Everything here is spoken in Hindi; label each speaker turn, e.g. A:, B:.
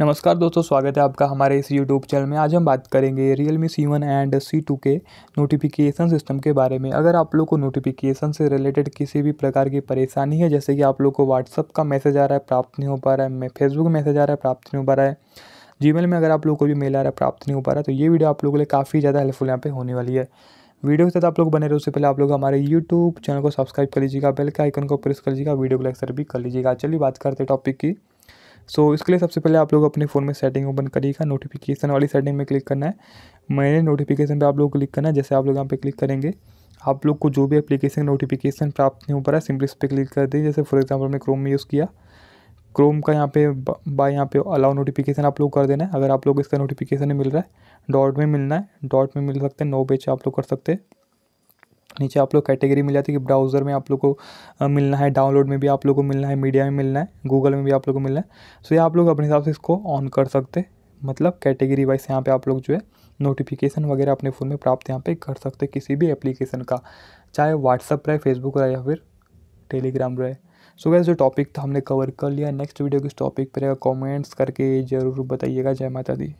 A: नमस्कार दोस्तों स्वागत है आपका हमारे इस यूट्यूब चैनल में आज हम बात करेंगे Realme C one and C two के नोटिफिकेशन सिस्टम के बारे में अगर आप लोग को नोटिफिकेशन से रिलेटेड किसी भी प्रकार की परेशानी है जैसे कि आप लोग को व्हाट्सअप का मैसेज आ रहा है प्राप्त नहीं हो पा रहा है फेसबुक मैसेज आ रहा है प्राप्त नहीं हो पा रहा है जी में अगर आप लोग को भी मेल आ रहा है प्राप्त नहीं हो पा रहा है तो ये वीडियो आप लोगों के लिए काफ़ी ज़्यादा हेल्पफुल यहाँ पर होने वाली है वीडियो के साथ आप लोग बने रहे उससे पहले आप लोग हमारे यूट्यूब चैनल को सब्सक्राइब कर लीजिएगा बेल के आइकन को प्रेस कर लीजिएगा वीडियो को लाइक सर भी कर लीजिएगा चलिए बात करते हैं टॉपिक की सो इसके लिए सबसे पहले आप लोग अपने फ़ोन में सेटिंग ओपन करिएगा नोटिफिकेशन वाली सेटिंग में क्लिक करना है मैंने नोटिफिकेशन पे आप लोग क्लिक करना है जैसे आप लोग यहाँ पे क्लिक करेंगे आप लोग को जो भी एप्लीकेशन नोटिफिकेशन प्राप्त नहीं हो पा रहा है सिंपली इस पर क्लिक कर दें जैसे फॉर एग्जाम्पल मैं क्रोम में यूज़ किया क्रोम का यहाँ पे बाय यहाँ पे अलाउ नोटिफिकेशन आप लोग कर देना है अगर आप लोग इसका नोटिफिकेशन नहीं मिल रहा है डॉट में मिलना है डॉट में मिल सकते हैं नो पेज आप लोग कर सकते हैं नीचे आप लोग कैटेगरी मिल जाती है कि ब्राउज़र में आप लोग को मिलना है डाउनलोड में भी आप लोग को मिलना है मीडिया में मिलना है गूगल में भी आप लोग को मिलना है सो ये आप लोग अपने हिसाब से इसको ऑन कर सकते मतलब कैटेगरी वाइज यहाँ पे आप लोग जो है नोटिफिकेशन वगैरह अपने फ़ोन में प्राप्त यहाँ पे कर सकते किसी भी एप्लीकेशन का चाहे व्हाट्सअप रहे फेसबुक रहे या फिर टेलीग्राम रहे सो so गैस जो टॉपिक था हमने कवर कर लिया नेक्स्ट वीडियो किस टॉपिक पर कॉमेंट्स करके ज़रूर बताइएगा जय माता दी